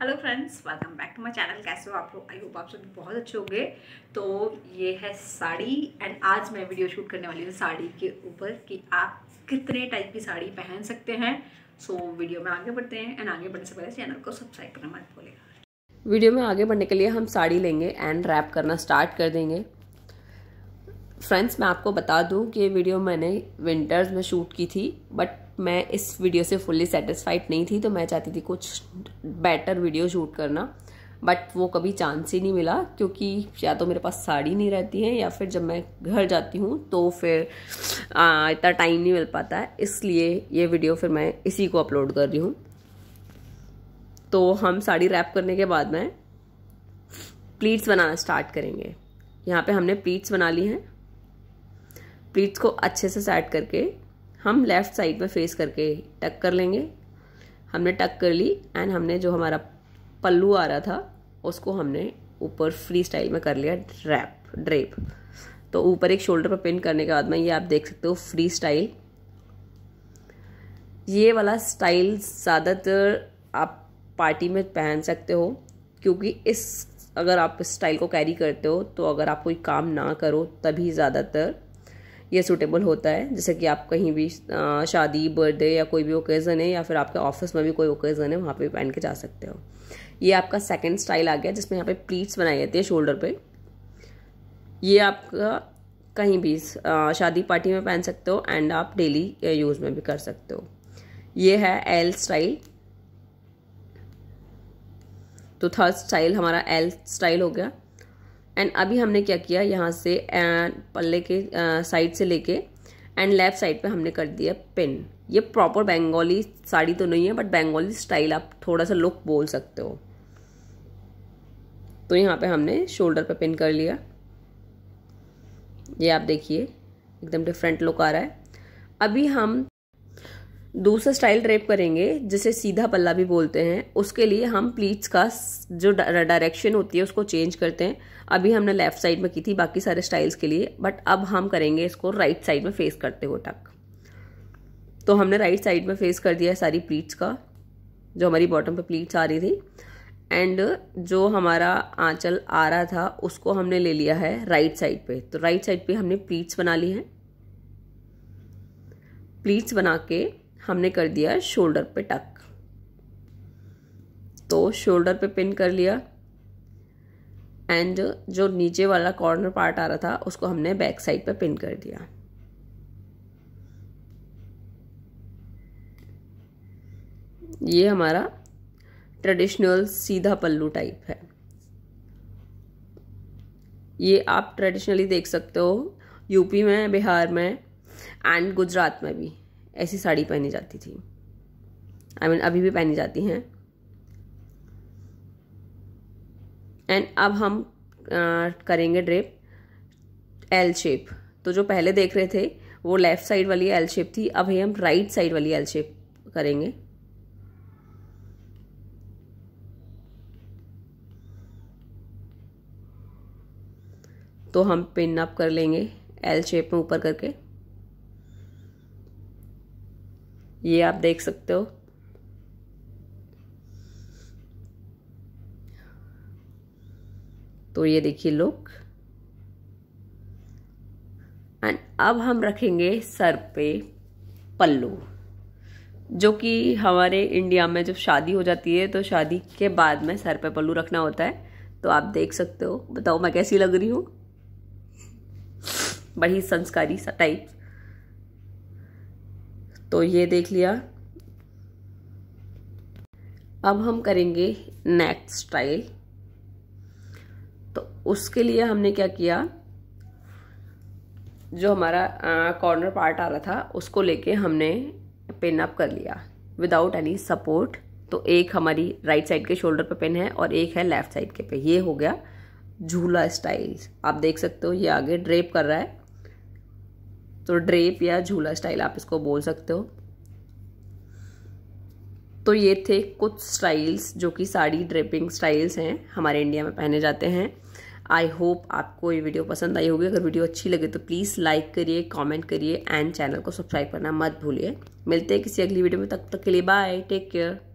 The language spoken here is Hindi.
hello friends welcome back to my channel कैसे हो आप लोग आई होप आप सब बहुत अच्छे होंगे तो ये है साड़ी एंड आज मैं वीडियो शूट करने वाली हूँ साड़ी के ऊपर कि आप कितने टाइप की साड़ी पहन सकते हैं सो so, वीडियो में आगे बढ़ते हैं एंड आगे बढ़ने से पहले चैनल को सब्सक्राइब करना मत भूलेगा वीडियो में आगे बढ़ने के लिए हम साड़ी लेंगे एंड रैप करना स्टार्ट कर देंगे फ्रेंड्स मैं आपको बता दूं कि ये वीडियो मैंने विंटर्स में शूट की थी बट मैं इस वीडियो से फुल्ली सेटिस्फाइड नहीं थी तो मैं चाहती थी कुछ बेटर वीडियो शूट करना बट वो कभी चांस ही नहीं मिला क्योंकि या तो मेरे पास साड़ी नहीं रहती है या फिर जब मैं घर जाती हूँ तो फिर इतना टाइम नहीं मिल पाता है इसलिए ये वीडियो फिर मैं इसी को अपलोड कर रही हूँ तो हम साड़ी रैप करने के बाद में प्लीट्स बनाना स्टार्ट करेंगे यहाँ पे हमने प्लीट्स बना ली हैं प्लीट्स को अच्छे से सेट करके हम लेफ़्ट साइड पर फेस करके टक कर लेंगे हमने टक कर ली एंड हमने जो हमारा पल्लू आ रहा था उसको हमने ऊपर फ्री स्टाइल में कर लिया ड्रैप ड्रेप तो ऊपर एक शोल्डर पर पिन करने के बाद में ये आप देख सकते हो फ्री स्टाइल ये वाला स्टाइल ज़्यादातर आप पार्टी में पहन सकते हो क्योंकि इस अगर आप इस स्टाइल को कैरी करते हो तो अगर आप कोई काम ना करो तभी ज़्यादातर ये सूटेबल होता है जैसे कि आप कहीं भी शादी बर्थडे या कोई भी ओकेज़न है या फिर आपके ऑफिस में भी कोई ओकेज़न है वहाँ पे भी पहन के जा सकते हो ये आपका सेकंड स्टाइल आ गया जिसमें यहाँ पे प्लीट्स बनाई जाती है शोल्डर पे ये आपका कहीं भी शादी पार्टी में पहन सकते हो एंड आप डेली यूज़ में भी कर सकते हो ये है एल स्टाइल तो थर्ड स्टाइल हमारा एल स्टाइल हो गया एंड अभी हमने क्या किया यहाँ से पल्ले के साइड से लेके एंड लेफ्ट साइड पे हमने कर दिया पिन ये प्रॉपर बंगाली साड़ी तो नहीं है बट बंगाली स्टाइल आप थोड़ा सा लुक बोल सकते हो तो यहाँ पे हमने शोल्डर पे पिन कर लिया ये आप देखिए एकदम डिफरेंट लुक आ रहा है अभी हम दूसरा स्टाइल ड्रेप करेंगे जिसे सीधा पल्ला भी बोलते हैं उसके लिए हम प्लीट्स का जो डायरेक्शन होती है उसको चेंज करते हैं अभी हमने लेफ्ट साइड में की थी बाकी सारे स्टाइल्स के लिए बट अब हम करेंगे इसको राइट साइड में फेस करते हुए टक तो हमने राइट साइड में फेस कर दिया है सारी प्लीट्स का जो हमारी बॉटम पर प्लीट्स आ रही थी एंड जो हमारा आंचल आ रहा था उसको हमने ले लिया है राइट साइड पर तो राइट साइड पर हमने प्लीट्स बना ली हैं प्लीट्स बना के हमने कर दिया शोल्डर पे टक तो शोल्डर पे पिन कर लिया एंड जो नीचे वाला कॉर्नर पार्ट आ रहा था उसको हमने बैक साइड पे पिन कर दिया ये हमारा ट्रेडिशनल सीधा पल्लू टाइप है ये आप ट्रेडिशनली देख सकते हो यूपी में बिहार में एंड गुजरात में भी ऐसी साड़ी पहनी जाती थी आई I मीन mean, अभी भी पहनी जाती हैं एंड अब हम आ, करेंगे ड्रेप एल शेप तो जो पहले देख रहे थे वो लेफ़्ट साइड वाली एल शेप थी अब हम राइट साइड वाली एल शेप करेंगे तो हम पिन अप कर लेंगे एल शेप में ऊपर करके ये आप देख सकते हो तो ये देखिए लुक एंड अब हम रखेंगे सर पे पल्लू जो कि हमारे इंडिया में जब शादी हो जाती है तो शादी के बाद में सर पे पल्लू रखना होता है तो आप देख सकते हो बताओ मैं कैसी लग रही हूँ बड़ी संस्कारी सा टाइप तो ये देख लिया अब हम करेंगे नेक स्टाइल तो उसके लिए हमने क्या किया जो हमारा कॉर्नर पार्ट आ रहा था उसको लेके हमने पिन अप कर लिया विदाउट एनी सपोर्ट तो एक हमारी राइट साइड के शोल्डर पे पिन है और एक है लेफ्ट साइड के पे ये हो गया झूला स्टाइल आप देख सकते हो ये आगे ड्रेप कर रहा है तो ड्रेप या झूला स्टाइल आप इसको बोल सकते हो तो ये थे कुछ स्टाइल्स जो कि साड़ी ड्रेपिंग स्टाइल्स हैं हमारे इंडिया में पहने जाते हैं आई होप आपको ये वीडियो पसंद आई होगी अगर वीडियो अच्छी लगे तो प्लीज़ लाइक करिए कमेंट करिए एंड चैनल को सब्सक्राइब करना मत भूलिए मिलते हैं किसी अगली वीडियो में तब तक, तक के लिए बाय टेक केयर